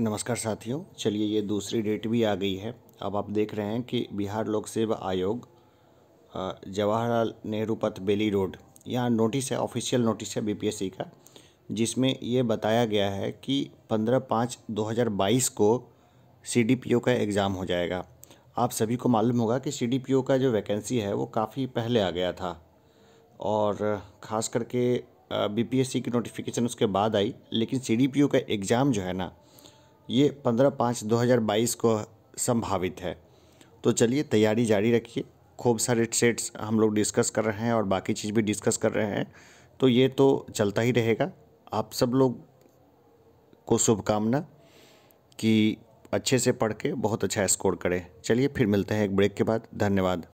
नमस्कार साथियों चलिए ये दूसरी डेट भी आ गई है अब आप देख रहे हैं कि बिहार लोक सेवा आयोग जवाहरलाल नेहरू पथ बेली रोड यहाँ नोटिस है ऑफिशियल नोटिस है बीपीएससी का जिसमें ये बताया गया है कि 15 पाँच 2022 को सीडीपीओ का एग्ज़ाम हो जाएगा आप सभी को मालूम होगा कि सीडीपीओ का जो वैकेंसी है वो काफ़ी पहले आ गया था और ख़ास करके बीपीएससी की नोटिफिकेशन उसके बाद आई लेकिन सीडीपीओ का एग्ज़ाम जो है ना ये पंद्रह पाँच दो हज़ार बाईस को संभावित है तो चलिए तैयारी जारी रखिए खूब सारे सेट्स हम लोग डिस्कस कर रहे हैं और बाकी चीज़ भी डिस्कस कर रहे हैं तो ये तो चलता ही रहेगा आप सब लोग को शुभकामना कि अच्छे से पढ़ के बहुत अच्छा स्कोर करें चलिए फिर मिलते हैं एक ब्रेक के बाद धन्यवाद